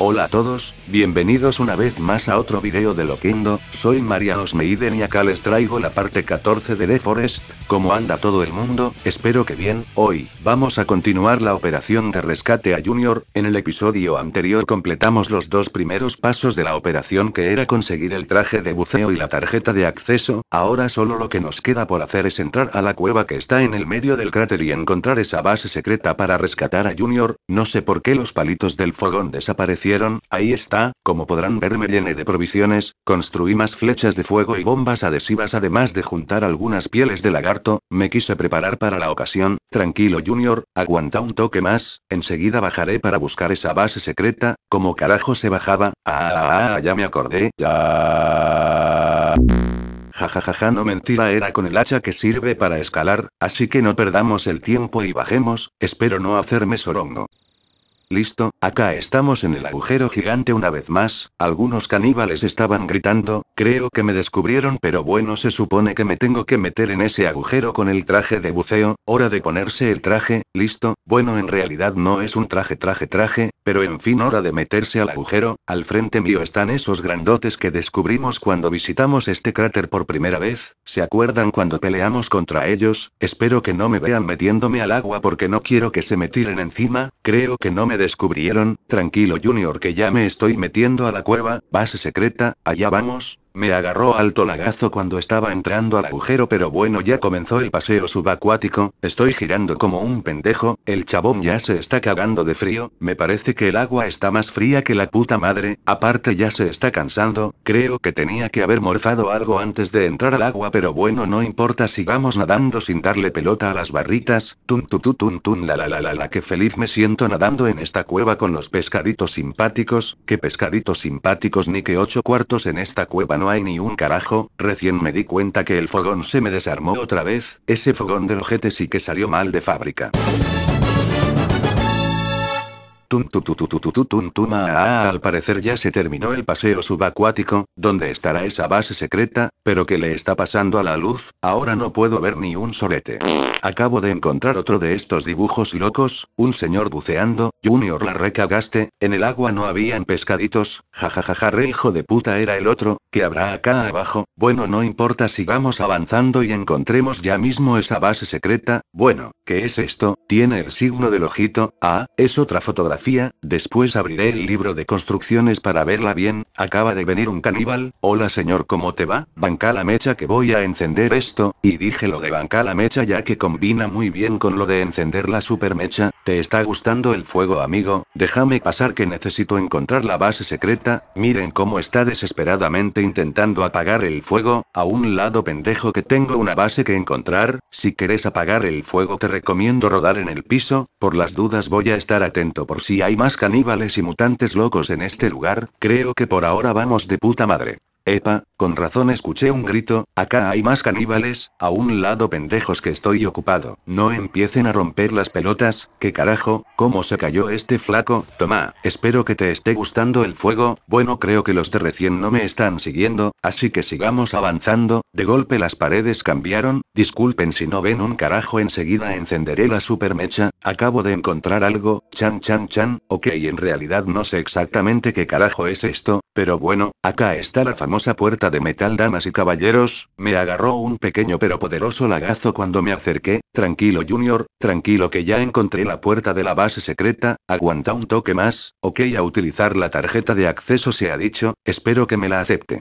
Hola a todos, bienvenidos una vez más a otro video de Loquendo, soy María Osmeiden y acá les traigo la parte 14 de The Forest, como anda todo el mundo, espero que bien, hoy, vamos a continuar la operación de rescate a Junior, en el episodio anterior completamos los dos primeros pasos de la operación que era conseguir el traje de buceo y la tarjeta de acceso, ahora solo lo que nos queda por hacer es entrar a la cueva que está en el medio del cráter y encontrar esa base secreta para rescatar a Junior, no sé por qué los palitos del fogón desaparecieron ahí está, como podrán ver me llené de provisiones, construí más flechas de fuego y bombas adhesivas además de juntar algunas pieles de lagarto, me quise preparar para la ocasión, tranquilo Junior, aguanta un toque más, enseguida bajaré para buscar esa base secreta, como carajo se bajaba, ah, ah, ah, ah ya me acordé, ya... Jajajaja, no mentira, era con el hacha que sirve para escalar, así que no perdamos el tiempo y bajemos, espero no hacerme sorongo. Listo, acá estamos en el agujero gigante una vez más, algunos caníbales estaban gritando, creo que me descubrieron pero bueno se supone que me tengo que meter en ese agujero con el traje de buceo, hora de ponerse el traje, listo, bueno en realidad no es un traje traje traje, pero en fin, hora de meterse al agujero, al frente mío están esos grandotes que descubrimos cuando visitamos este cráter por primera vez, ¿se acuerdan cuando peleamos contra ellos? Espero que no me vean metiéndome al agua porque no quiero que se me tiren encima, creo que no me descubrieron, tranquilo Junior que ya me estoy metiendo a la cueva, base secreta, allá vamos, me agarró alto lagazo cuando estaba entrando al agujero, pero bueno, ya comenzó el paseo subacuático, estoy girando como un pendejo, el chabón ya se está cagando de frío, me parece que el agua está más fría que la puta madre, aparte ya se está cansando, creo que tenía que haber morfado algo antes de entrar al agua, pero bueno, no importa, sigamos nadando sin darle pelota a las barritas, tum tum tum tum tum la la la la la que feliz me siento nadando en esta cueva con los pescaditos simpáticos, que pescaditos simpáticos ni que ocho cuartos en esta cueva no hay ni un carajo, recién me di cuenta que el fogón se me desarmó otra vez, ese fogón del ojete sí que salió mal de fábrica. Tum tum tum tum tum tum ah, al parecer ya se terminó el paseo subacuático, donde estará esa base secreta, pero que le está pasando a la luz, ahora no puedo ver ni un solete. Acabo de encontrar otro de estos dibujos locos, un señor buceando, Junior la recagaste, en el agua no habían pescaditos, jajajaja re hijo de puta era el otro, que habrá acá abajo, bueno no importa sigamos avanzando y encontremos ya mismo esa base secreta, bueno, ¿qué es esto? Tiene el signo del ojito, ah, es otra fotografía después abriré el libro de construcciones para verla bien, acaba de venir un caníbal, hola señor ¿cómo te va? Banca la mecha que voy a encender esto, y dije lo de banca la mecha ya que combina muy bien con lo de encender la super mecha, te está gustando el fuego amigo, déjame pasar que necesito encontrar la base secreta, miren cómo está desesperadamente intentando apagar el fuego, a un lado pendejo que tengo una base que encontrar, si querés apagar el fuego te recomiendo rodar en el piso, por las dudas voy a estar atento por si si hay más caníbales y mutantes locos en este lugar, creo que por ahora vamos de puta madre. Epa, con razón escuché un grito, acá hay más caníbales, a un lado pendejos que estoy ocupado, no empiecen a romper las pelotas, que carajo, cómo se cayó este flaco, toma, espero que te esté gustando el fuego, bueno creo que los de recién no me están siguiendo, así que sigamos avanzando, de golpe las paredes cambiaron, disculpen si no ven un carajo enseguida encenderé la supermecha. acabo de encontrar algo, chan chan chan, ok en realidad no sé exactamente qué carajo es esto, pero bueno, acá está la famosa puerta de metal, damas y caballeros, me agarró un pequeño pero poderoso lagazo cuando me acerqué, tranquilo Junior, tranquilo que ya encontré la puerta de la base secreta, aguanta un toque más, ok a utilizar la tarjeta de acceso se ha dicho, espero que me la acepte.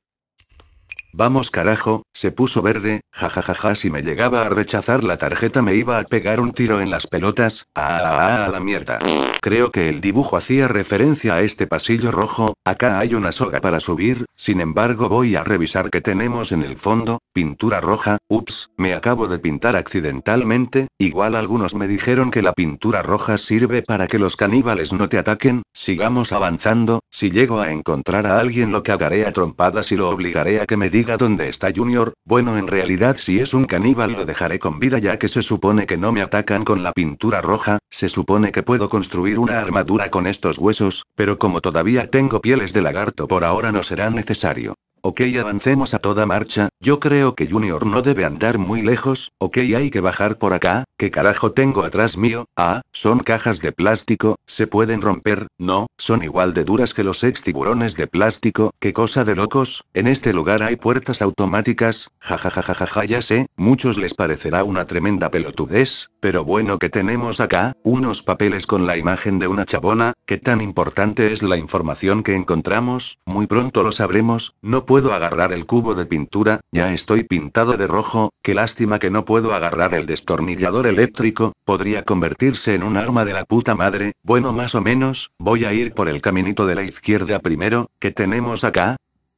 Vamos carajo, se puso verde, jajajaja si me llegaba a rechazar la tarjeta me iba a pegar un tiro en las pelotas, ah, ah, ah, ah, a la mierda. Creo que el dibujo hacía referencia a este pasillo rojo, acá hay una soga para subir, sin embargo voy a revisar que tenemos en el fondo, pintura roja, ups, me acabo de pintar accidentalmente, igual algunos me dijeron que la pintura roja sirve para que los caníbales no te ataquen, sigamos avanzando, si llego a encontrar a alguien lo cagaré a trompadas y lo obligaré a que me diga dónde está Junior, bueno en realidad si es un caníbal lo dejaré con vida ya que se supone que no me atacan con la pintura roja, se supone que puedo construir una armadura con estos huesos, pero como todavía tengo pieles de lagarto por ahora no será necesario. Ok, avancemos a toda marcha, yo creo que Junior no debe andar muy lejos, ok, hay que bajar por acá, ¿qué carajo tengo atrás mío? Ah, son cajas de plástico, se pueden romper, no, son igual de duras que los ex tiburones de plástico, qué cosa de locos, en este lugar hay puertas automáticas, jajajajaja ya sé, muchos les parecerá una tremenda pelotudez, pero bueno que tenemos acá, unos papeles con la imagen de una chabona, que tan importante es la información que encontramos, muy pronto lo sabremos, no puedo agarrar el cubo de pintura, ya estoy pintado de rojo, qué lástima que no puedo agarrar el destornillador eléctrico, podría convertirse en un arma de la puta madre, bueno más o menos, voy a ir por el caminito de la izquierda primero, que tenemos acá,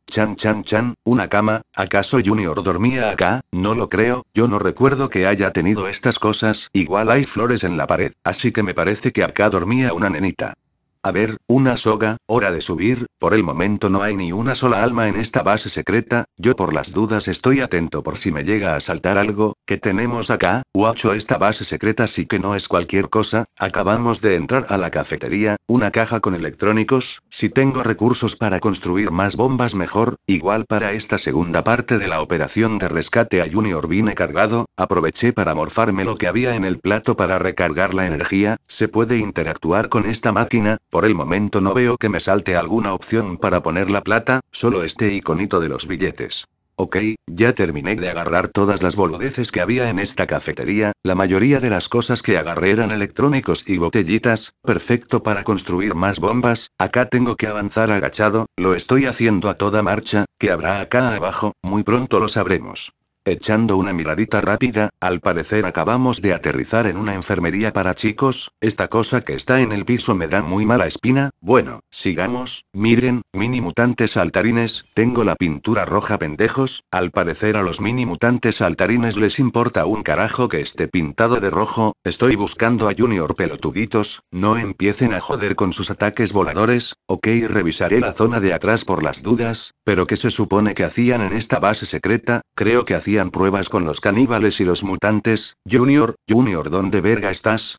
Chan Chan Chan, una cama, ¿acaso Junior dormía acá? No lo creo, yo no recuerdo que haya tenido estas cosas, igual hay flores en la pared, así que me parece que acá dormía una nenita. A ver, una soga, hora de subir, por el momento no hay ni una sola alma en esta base secreta, yo por las dudas estoy atento por si me llega a saltar algo, que tenemos acá, Uacho esta base secreta sí que no es cualquier cosa, acabamos de entrar a la cafetería, una caja con electrónicos, si tengo recursos para construir más bombas mejor, igual para esta segunda parte de la operación de rescate a Junior vine cargado, aproveché para morfarme lo que había en el plato para recargar la energía, se puede interactuar con esta máquina, por el momento no veo que me salte alguna opción para poner la plata, solo este iconito de los billetes. Ok, ya terminé de agarrar todas las boludeces que había en esta cafetería, la mayoría de las cosas que agarré eran electrónicos y botellitas, perfecto para construir más bombas, acá tengo que avanzar agachado, lo estoy haciendo a toda marcha, que habrá acá abajo, muy pronto lo sabremos. Echando una miradita rápida, al parecer acabamos de aterrizar en una enfermería para chicos, esta cosa que está en el piso me da muy mala espina, bueno, sigamos, miren, mini mutantes saltarines, tengo la pintura roja pendejos, al parecer a los mini mutantes saltarines les importa un carajo que esté pintado de rojo, estoy buscando a Junior pelotuditos, no empiecen a joder con sus ataques voladores, ok revisaré la zona de atrás por las dudas, pero que se supone que hacían en esta base secreta? Creo que hacían pruebas con los caníbales y los mutantes, Junior, Junior, ¿dónde verga estás?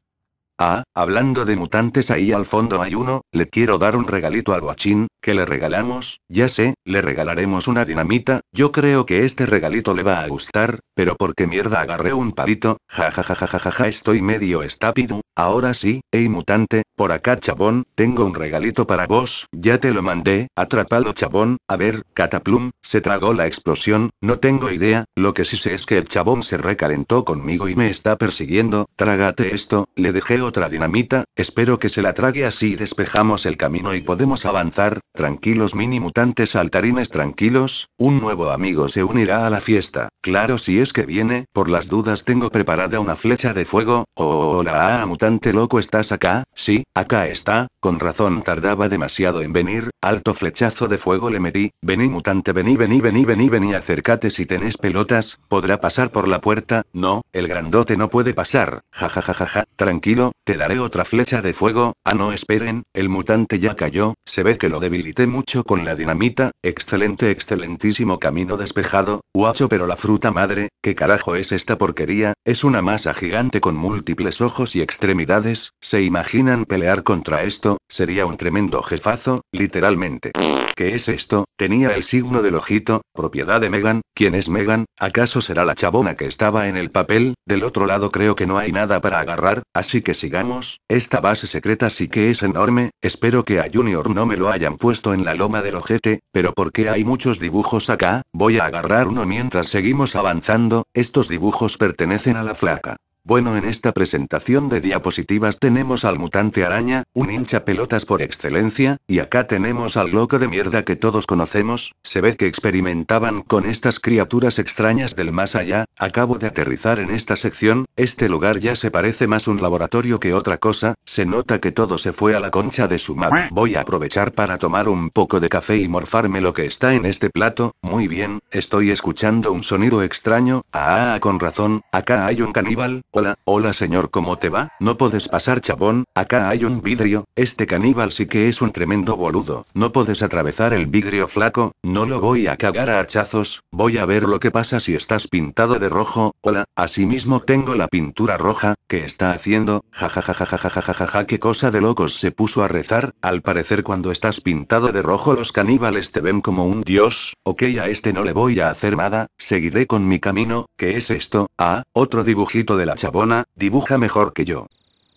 Ah, hablando de mutantes ahí al fondo hay uno, le quiero dar un regalito al guachín, que le regalamos, ya sé, le regalaremos una dinamita, yo creo que este regalito le va a gustar, pero porque mierda agarré un palito, jajajajajaja estoy medio estápido, ahora sí, hey mutante, por acá chabón, tengo un regalito para vos, ya te lo mandé, atrapado chabón, a ver, cataplum, se tragó la explosión, no tengo idea, lo que sí sé es que el chabón se recalentó conmigo y me está persiguiendo, trágate esto, le dejé otra dinamita, espero que se la trague así despejamos el camino y podemos avanzar, tranquilos mini mutantes saltarines tranquilos, un nuevo amigo se unirá a la fiesta, claro si es que viene, por las dudas tengo preparada una flecha de fuego, oh, hola mutante loco estás acá, sí, acá está, con razón tardaba demasiado en venir, alto flechazo de fuego le metí, vení mutante vení vení vení vení vení acércate si tenés pelotas, podrá pasar por la puerta, no, el grandote no puede pasar, jajajajaja, tranquilo, te daré otra flecha de fuego, ah no esperen, el mutante ya cayó, se ve que lo debilité mucho con la dinamita, excelente excelentísimo camino despejado, guacho pero la fruta madre, ¿qué carajo es esta porquería? Es una masa gigante con múltiples ojos y extremidades, ¿se imaginan pelear contra esto? Sería un tremendo jefazo, literalmente. ¿Qué es esto? Tenía el signo del ojito, propiedad de Megan. ¿Quién es Megan? ¿Acaso será la chabona que estaba en el papel? Del otro lado creo que no hay nada para agarrar, así que sigamos, esta base secreta sí que es enorme, espero que a Junior no me lo hayan puesto en la loma del ojete, pero porque hay muchos dibujos acá, voy a agarrar uno mientras seguimos avanzando, estos dibujos pertenecen a la flaca. Bueno, en esta presentación de diapositivas tenemos al mutante araña, un hincha pelotas por excelencia, y acá tenemos al loco de mierda que todos conocemos, se ve que experimentaban con estas criaturas extrañas del más allá, acabo de aterrizar en esta sección, este lugar ya se parece más un laboratorio que otra cosa, se nota que todo se fue a la concha de su madre. Voy a aprovechar para tomar un poco de café y morfarme lo que está en este plato, muy bien, estoy escuchando un sonido extraño, ah, ah con razón, acá hay un caníbal, Hola, hola señor, ¿cómo te va? No puedes pasar chabón, acá hay un vidrio, este caníbal sí que es un tremendo boludo, no puedes atravesar el vidrio flaco, no lo voy a cagar a hachazos, voy a ver lo que pasa si estás pintado de rojo, hola, asimismo tengo la pintura roja, que está haciendo? Jajajajajajajaja, qué cosa de locos se puso a rezar, al parecer cuando estás pintado de rojo los caníbales te ven como un dios, ok a este no le voy a hacer nada, seguiré con mi camino, ¿qué es esto? Ah, otro dibujito de la chabona, dibuja mejor que yo.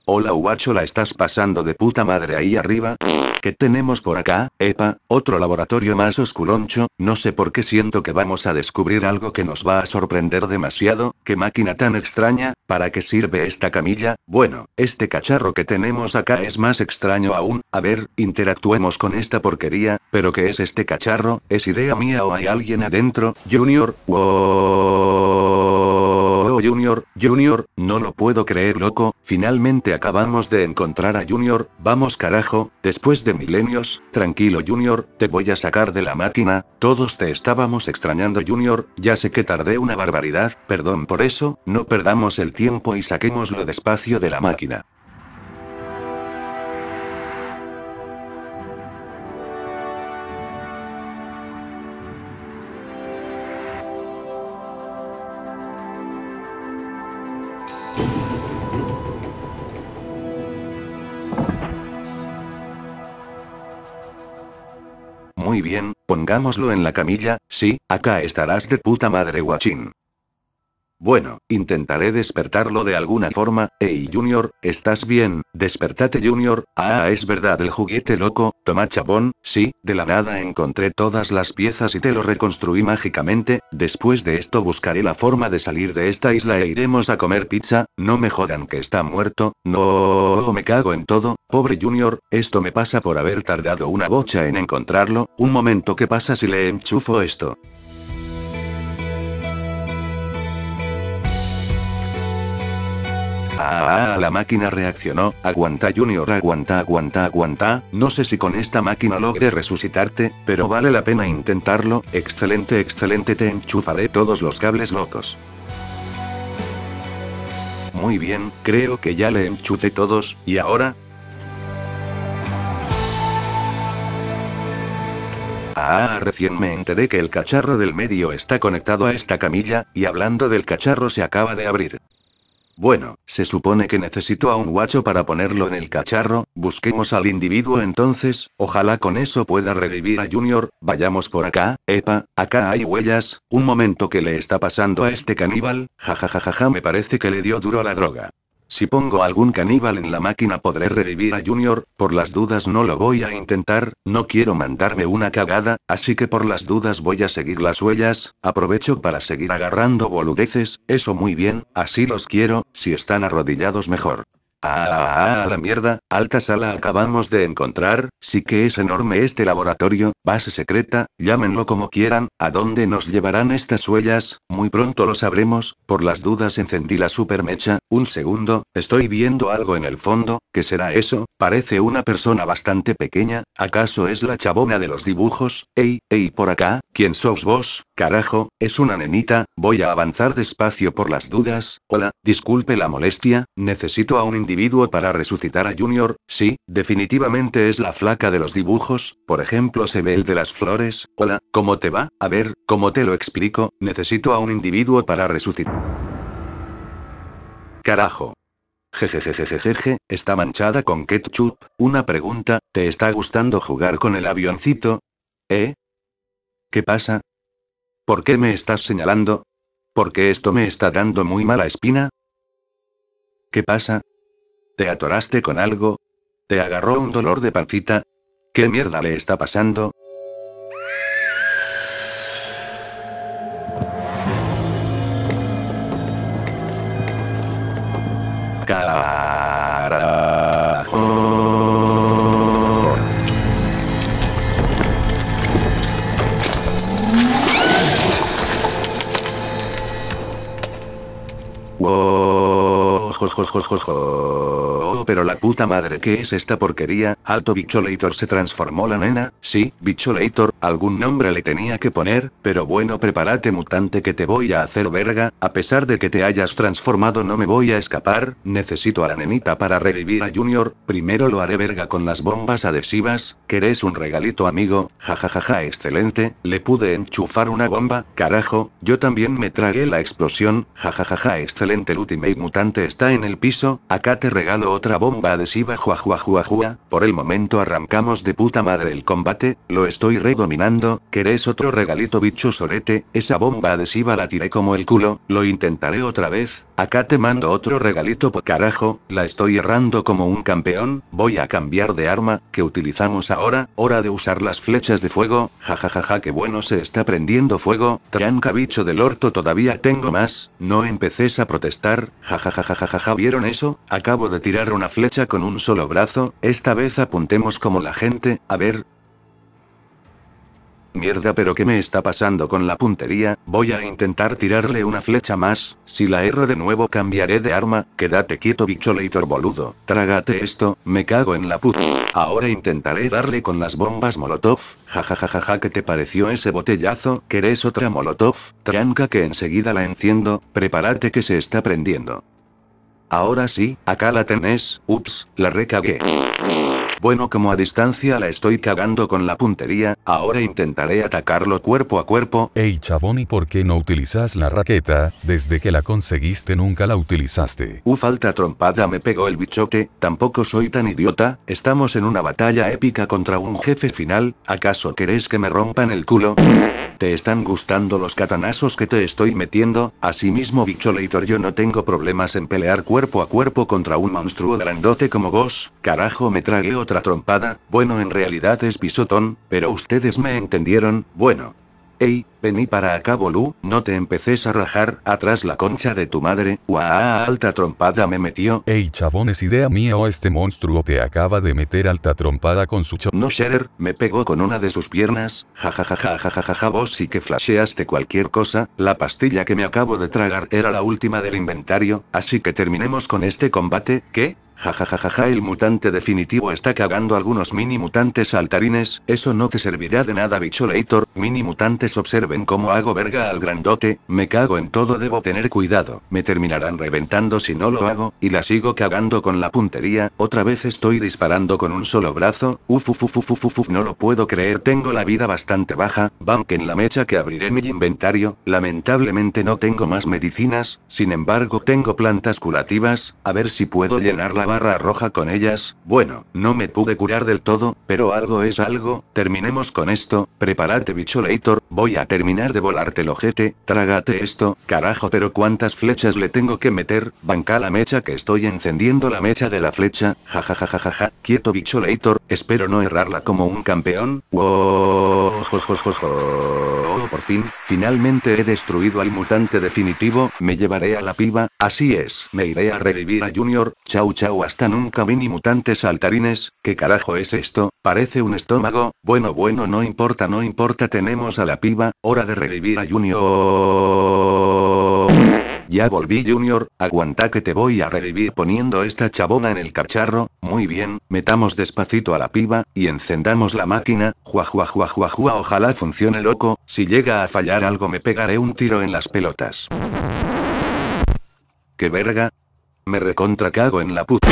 Hola Ubacho, la estás pasando de puta madre ahí arriba. ¿Qué tenemos por acá? Epa, otro laboratorio más osculoncho, no sé por qué siento que vamos a descubrir algo que nos va a sorprender demasiado, qué máquina tan extraña, ¿para qué sirve esta camilla? Bueno, este cacharro que tenemos acá es más extraño aún, a ver, interactuemos con esta porquería, pero ¿qué es este cacharro? ¿Es idea mía o hay alguien adentro? Junior, wow. Junior, Junior, no lo puedo creer loco, finalmente acabamos de encontrar a Junior, vamos carajo, después de milenios, tranquilo Junior, te voy a sacar de la máquina, todos te estábamos extrañando Junior, ya sé que tardé una barbaridad, perdón por eso, no perdamos el tiempo y saquémoslo despacio de la máquina. bien, pongámoslo en la camilla, sí, acá estarás de puta madre guachín. Bueno, intentaré despertarlo de alguna forma. Hey Junior, ¿estás bien? Despertate Junior. Ah, es verdad, el juguete loco. Toma chabón, sí, de la nada encontré todas las piezas y te lo reconstruí mágicamente. Después de esto buscaré la forma de salir de esta isla e iremos a comer pizza. No me jodan que está muerto. No, me cago en todo. Pobre Junior, esto me pasa por haber tardado una bocha en encontrarlo. Un momento, que pasa si le enchufo esto? Ah, ah, ah, la máquina reaccionó, aguanta Junior, aguanta, aguanta, aguanta, no sé si con esta máquina logre resucitarte, pero vale la pena intentarlo, excelente, excelente, te enchufaré todos los cables locos. Muy bien, creo que ya le enchufé todos, y ahora, Ah, recién me enteré que el cacharro del medio está conectado a esta camilla, y hablando del cacharro se acaba de abrir. Bueno, se supone que necesito a un guacho para ponerlo en el cacharro, busquemos al individuo entonces, ojalá con eso pueda revivir a Junior, vayamos por acá, epa, acá hay huellas, un momento que le está pasando a este caníbal, jajajajaja me parece que le dio duro la droga. Si pongo algún caníbal en la máquina podré revivir a Junior, por las dudas no lo voy a intentar, no quiero mandarme una cagada, así que por las dudas voy a seguir las huellas, aprovecho para seguir agarrando boludeces, eso muy bien, así los quiero, si están arrodillados mejor. Ah, ah, ah, a la mierda, alta sala acabamos de encontrar, sí que es enorme este laboratorio, base secreta, llámenlo como quieran, ¿a dónde nos llevarán estas huellas? Muy pronto lo sabremos, por las dudas encendí la supermecha, un segundo, estoy viendo algo en el fondo, ¿qué será eso? Parece una persona bastante pequeña, ¿acaso es la chabona de los dibujos? Ey, ey, por acá, ¿Quién sos vos, carajo? Es una nenita, voy a avanzar despacio por las dudas. Hola, disculpe la molestia, necesito a un individuo para resucitar a Junior. Sí, definitivamente es la flaca de los dibujos, por ejemplo se ve el de las flores. Hola, ¿cómo te va? A ver, ¿cómo te lo explico? Necesito a un individuo para resucitar. Carajo. Jejejejejeje, está manchada con ketchup. Una pregunta, ¿te está gustando jugar con el avioncito? ¿Eh? ¿Qué pasa? ¿Por qué me estás señalando? ¿Por qué esto me está dando muy mala espina. ¿Qué pasa? ¿Te atoraste con algo? ¿Te agarró un dolor de pancita? ¿Qué mierda le está pasando? Jojojo oh, Pero la puta madre que es esta porquería, Alto Bicholator se transformó la nena, sí, Bicholator, algún nombre le tenía que poner, pero bueno prepárate mutante que te voy a hacer verga, a pesar de que te hayas transformado no me voy a escapar, necesito a la nenita para revivir a Junior, primero lo haré verga con las bombas adhesivas, ¿querés un regalito amigo? Jajajaja excelente, le pude enchufar una bomba, carajo, yo también me tragué la explosión, jajajaja excelente el ultimate mutante está en el piso, acá te regalo otra bomba adhesiva juajuajuajua, por el momento arrancamos de puta madre el combate, lo estoy redominando, ¿querés otro regalito bicho sorete? Esa bomba adhesiva la tiré como el culo, lo intentaré otra vez, Acá te mando otro regalito por carajo, la estoy errando como un campeón, voy a cambiar de arma, que utilizamos ahora, hora de usar las flechas de fuego, jajajaja que bueno se está prendiendo fuego, tranca bicho del orto todavía tengo más, no empeces a protestar, jajajajajaja vieron eso, acabo de tirar una flecha con un solo brazo, esta vez apuntemos como la gente, a ver, Mierda, pero ¿qué me está pasando con la puntería? Voy a intentar tirarle una flecha más, si la erro de nuevo cambiaré de arma, quédate quieto bicho leitor boludo, trágate esto, me cago en la puta. Ahora intentaré darle con las bombas molotov, jajajajaja ¿qué te pareció ese botellazo? ¿Querés otra molotov? Tranca que enseguida la enciendo, prepárate que se está prendiendo. Ahora sí, acá la tenés, ups, la recagué. Bueno como a distancia la estoy cagando con la puntería, ahora intentaré atacarlo cuerpo a cuerpo. Ey chabón y por qué no utilizas la raqueta, desde que la conseguiste nunca la utilizaste. Uf falta trompada me pegó el bichote, tampoco soy tan idiota, estamos en una batalla épica contra un jefe final, ¿acaso querés que me rompan el culo? ¿Te están gustando los catanazos que te estoy metiendo? Asimismo leitor yo no tengo problemas en pelear cuerpo a cuerpo contra un monstruo grandote como vos, carajo me tragué otra trompada, bueno en realidad es pisotón, pero ustedes me entendieron, bueno. Ey, vení para acá, bolu, no te empeces a rajar, atrás la concha de tu madre, guau, alta trompada me metió. Ey, chabones idea mía o oh, este monstruo te acaba de meter alta trompada con su No, Shader, me pegó con una de sus piernas, jajajajajajaja, vos sí que flasheaste cualquier cosa, la pastilla que me acabo de tragar era la última del inventario, así que terminemos con este combate, ¿qué? Ja ja, ja, ja, el mutante definitivo está cagando algunos mini mutantes saltarines, eso no te servirá de nada bicho leitor mini mutantes observen cómo hago verga al grandote, me cago en todo debo tener cuidado, me terminarán reventando si no lo hago, y la sigo cagando con la puntería, otra vez estoy disparando con un solo brazo, uf uf uf uf uf, no lo puedo creer tengo la vida bastante baja, en la mecha que abriré mi inventario, lamentablemente no tengo más medicinas, sin embargo tengo plantas curativas, a ver si puedo llenarla barra roja con ellas, bueno, no me pude curar del todo, pero algo es algo, terminemos con esto, prepárate leitor, voy a terminar de volarte el ojete, trágate esto, carajo pero cuántas flechas le tengo que meter, banca la mecha que estoy encendiendo la mecha de la flecha, jajajajaja, quieto leitor, espero no errarla como un campeón, wow. Oh, por fin, finalmente he destruido al mutante definitivo, me llevaré a la piba, así es, me iré a revivir a Junior, chau chau hasta nunca mini mutantes saltarines, ¿qué carajo es esto? Parece un estómago, bueno bueno no importa no importa tenemos a la piba, hora de revivir a Junior. Ya volví Junior, aguanta que te voy a revivir poniendo esta chabona en el cacharro, muy bien, metamos despacito a la piba, y encendamos la máquina, jua ojalá funcione loco, si llega a fallar algo me pegaré un tiro en las pelotas. ¡Qué verga! Me recontra cago en la puta.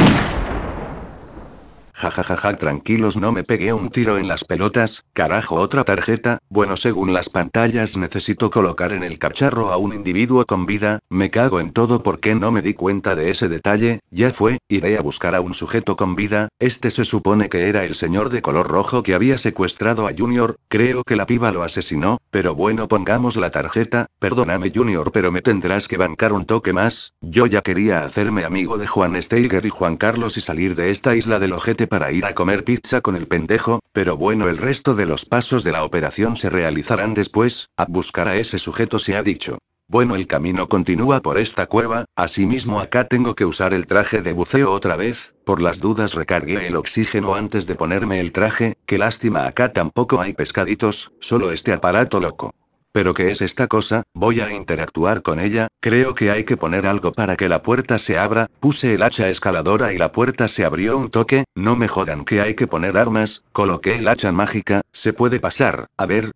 Jajajaja, tranquilos, no me pegué un tiro en las pelotas, carajo, otra tarjeta. Bueno, según las pantallas, necesito colocar en el cacharro a un individuo con vida. Me cago en todo porque no me di cuenta de ese detalle. Ya fue, iré a buscar a un sujeto con vida. Este se supone que era el señor de color rojo que había secuestrado a Junior. Creo que la piba lo asesinó, pero bueno, pongamos la tarjeta. Perdóname, Junior, pero me tendrás que bancar un toque más. Yo ya quería hacerme amigo de Juan Steiger y Juan Carlos y salir de esta isla del ojete para ir a comer pizza con el pendejo, pero bueno, el resto de los pasos de la operación se realizarán después, a buscar a ese sujeto se ha dicho. Bueno, el camino continúa por esta cueva, asimismo acá tengo que usar el traje de buceo otra vez, por las dudas recargué el oxígeno antes de ponerme el traje, qué lástima acá tampoco hay pescaditos, solo este aparato loco. ¿Pero qué es esta cosa? Voy a interactuar con ella, creo que hay que poner algo para que la puerta se abra, puse el hacha escaladora y la puerta se abrió un toque, no me jodan que hay que poner armas, coloqué el hacha mágica, se puede pasar, a ver,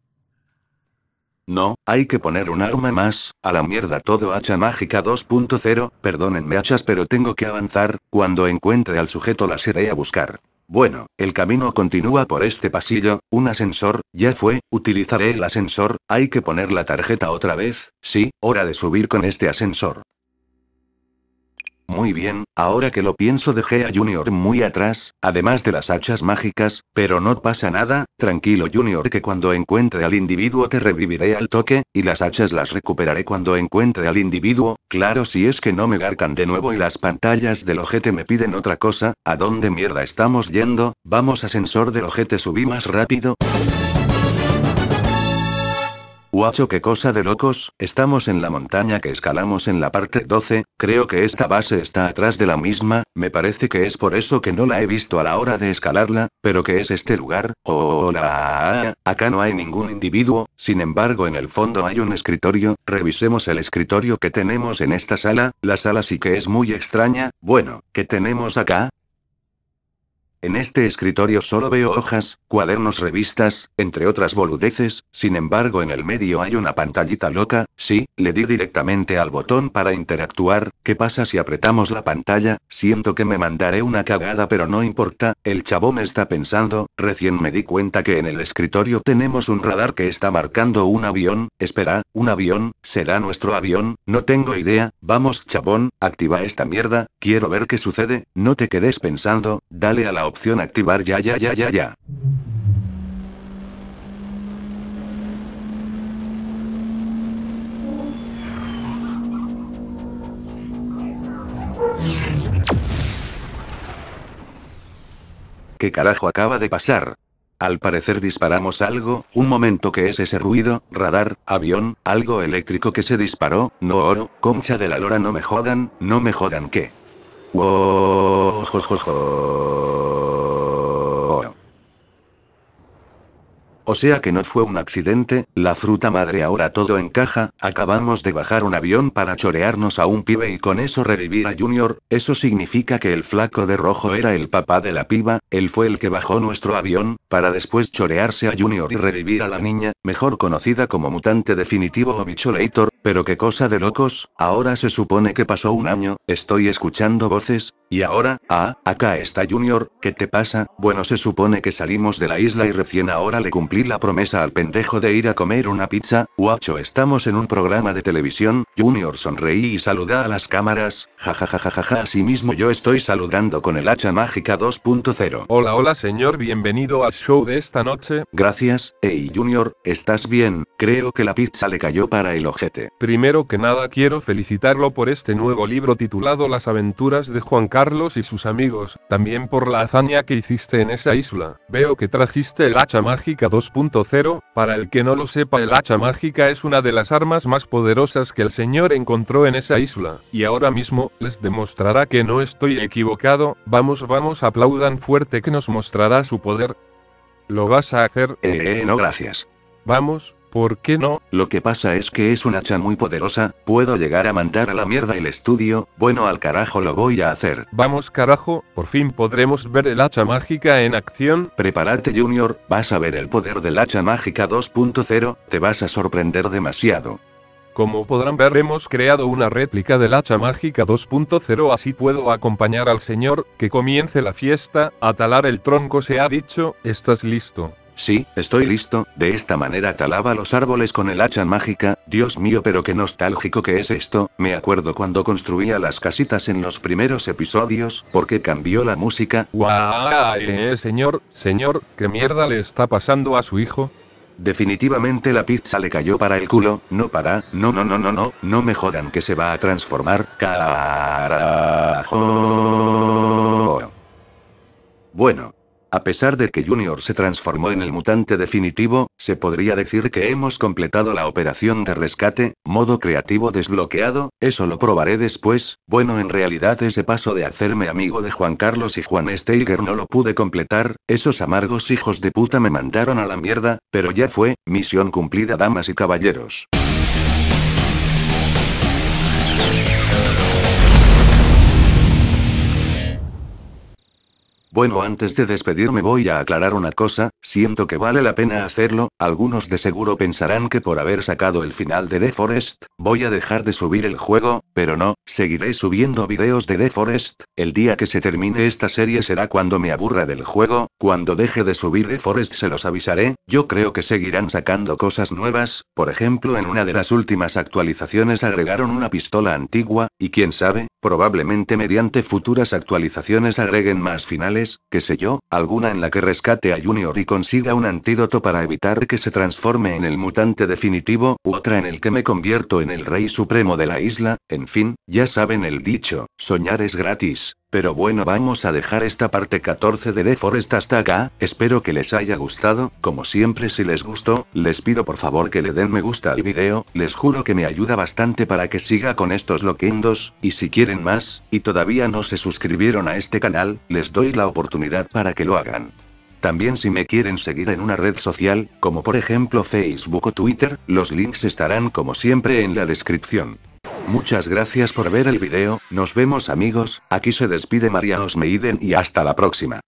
no, hay que poner un arma más, a la mierda todo hacha mágica 2.0, perdónenme hachas pero tengo que avanzar, cuando encuentre al sujeto la seré a buscar. Bueno, el camino continúa por este pasillo, un ascensor, ya fue, utilizaré el ascensor, hay que poner la tarjeta otra vez, sí, hora de subir con este ascensor. Muy bien, ahora que lo pienso dejé a Junior muy atrás, además de las hachas mágicas, pero no pasa nada, tranquilo Junior que cuando encuentre al individuo te reviviré al toque, y las hachas las recuperaré cuando encuentre al individuo, claro si es que no me garcan de nuevo y las pantallas del ojete me piden otra cosa, ¿a dónde mierda estamos yendo? Vamos ascensor del ojete subí más rápido. Guacho, qué cosa de locos, estamos en la montaña que escalamos en la parte 12, creo que esta base está atrás de la misma, me parece que es por eso que no la he visto a la hora de escalarla, pero que es este lugar? Hola, acá no hay ningún individuo, sin embargo en el fondo hay un escritorio, revisemos el escritorio que tenemos en esta sala, la sala sí que es muy extraña, bueno, ¿qué tenemos acá? En este escritorio solo veo hojas, cuadernos, revistas, entre otras boludeces, sin embargo en el medio hay una pantallita loca, sí, le di directamente al botón para interactuar, ¿qué pasa si apretamos la pantalla? Siento que me mandaré una cagada pero no importa, el chabón está pensando, recién me di cuenta que en el escritorio tenemos un radar que está marcando un avión, espera, un avión, será nuestro avión, no tengo idea, vamos chabón, activa esta mierda, quiero ver qué sucede, no te quedes pensando, dale a la Opción activar ya ya ya ya ya. ¿Qué carajo acaba de pasar? Al parecer disparamos algo, un momento que es ese ruido, radar, avión, algo eléctrico que se disparó, no oro, concha de la lora no me jodan, no me jodan qué. わー、ほほほ O sea que no fue un accidente, la fruta madre ahora todo encaja, acabamos de bajar un avión para chorearnos a un pibe y con eso revivir a Junior, eso significa que el flaco de rojo era el papá de la piba, él fue el que bajó nuestro avión, para después chorearse a Junior y revivir a la niña, mejor conocida como mutante definitivo o bicholator, pero qué cosa de locos, ahora se supone que pasó un año, estoy escuchando voces, y ahora, ah, acá está Junior, ¿qué te pasa? Bueno se supone que salimos de la isla y recién ahora le cumplimos la promesa al pendejo de ir a comer una pizza, guacho estamos en un programa de televisión, Junior sonreí y saluda a las cámaras, así asimismo yo estoy saludando con el hacha mágica 2.0. Hola hola señor bienvenido al show de esta noche. Gracias, hey Junior, ¿estás bien? Creo que la pizza le cayó para el ojete. Primero que nada quiero felicitarlo por este nuevo libro titulado Las aventuras de Juan Carlos y sus amigos, también por la hazaña que hiciste en esa isla. Veo que trajiste el hacha mágica 2.0 2.0, para el que no lo sepa el hacha mágica es una de las armas más poderosas que el señor encontró en esa isla, y ahora mismo, les demostrará que no estoy equivocado, vamos vamos aplaudan fuerte que nos mostrará su poder. ¿Lo vas a hacer? eh, eh no gracias. Vamos, ¿Por qué no? Lo que pasa es que es un hacha muy poderosa, puedo llegar a mandar a la mierda el estudio, bueno al carajo lo voy a hacer. Vamos carajo, por fin podremos ver el hacha mágica en acción. Prepárate Junior, vas a ver el poder del hacha mágica 2.0, te vas a sorprender demasiado. Como podrán ver hemos creado una réplica del hacha mágica 2.0 así puedo acompañar al señor, que comience la fiesta, a talar el tronco se ha dicho, estás listo. Sí, estoy listo, de esta manera talaba los árboles con el hacha mágica, Dios mío pero qué nostálgico que es esto, me acuerdo cuando construía las casitas en los primeros episodios, porque cambió la música. Guau, eh, señor, señor, ¿qué mierda le está pasando a su hijo? Definitivamente la pizza le cayó para el culo, no para, no no no no no, no me jodan que se va a transformar, carajo. Bueno, a pesar de que Junior se transformó en el mutante definitivo, se podría decir que hemos completado la operación de rescate, modo creativo desbloqueado, eso lo probaré después, bueno en realidad ese paso de hacerme amigo de Juan Carlos y Juan Steiger no lo pude completar, esos amargos hijos de puta me mandaron a la mierda, pero ya fue, misión cumplida damas y caballeros. Bueno, antes de despedirme voy a aclarar una cosa, siento que vale la pena hacerlo, algunos de seguro pensarán que por haber sacado el final de The Forest, voy a dejar de subir el juego, pero no, seguiré subiendo videos de The Forest, el día que se termine esta serie será cuando me aburra del juego, cuando deje de subir The Forest se los avisaré, yo creo que seguirán sacando cosas nuevas, por ejemplo en una de las últimas actualizaciones agregaron una pistola antigua, y quién sabe, probablemente mediante futuras actualizaciones agreguen más finales que qué sé yo, alguna en la que rescate a Junior y consiga un antídoto para evitar que se transforme en el mutante definitivo, u otra en el que me convierto en el rey supremo de la isla, en fin, ya saben el dicho, soñar es gratis. Pero bueno, vamos a dejar esta parte 14 de The Forest hasta acá, espero que les haya gustado, como siempre si les gustó, les pido por favor que le den me gusta al video, les juro que me ayuda bastante para que siga con estos loquendos, y si quieren más, y todavía no se suscribieron a este canal, les doy la oportunidad para que lo hagan. También si me quieren seguir en una red social, como por ejemplo Facebook o Twitter, los links estarán como siempre en la descripción. Muchas gracias por ver el video, nos vemos amigos, aquí se despide María Osmeiden y hasta la próxima.